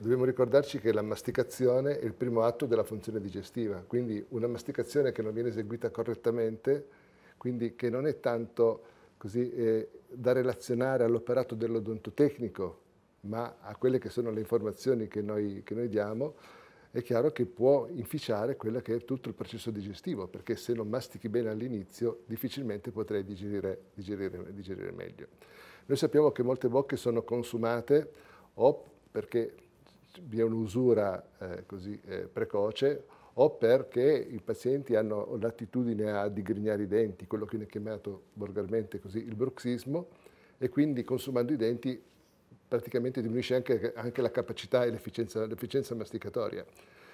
dobbiamo ricordarci che la masticazione è il primo atto della funzione digestiva, quindi una masticazione che non viene eseguita correttamente, quindi che non è tanto così, eh, da relazionare all'operato dell'odontotecnico, ma a quelle che sono le informazioni che noi, che noi diamo, è chiaro che può inficiare quello che è tutto il processo digestivo, perché se non mastichi bene all'inizio difficilmente potrai digerire, digerire, digerire meglio. Noi sappiamo che molte bocche sono consumate o perché vi è un'usura eh, così eh, precoce o perché i pazienti hanno l'attitudine a digrignare i denti, quello che viene chiamato volgarmente così il bruxismo, e quindi consumando i denti praticamente diminuisce anche, anche la capacità e l'efficienza masticatoria.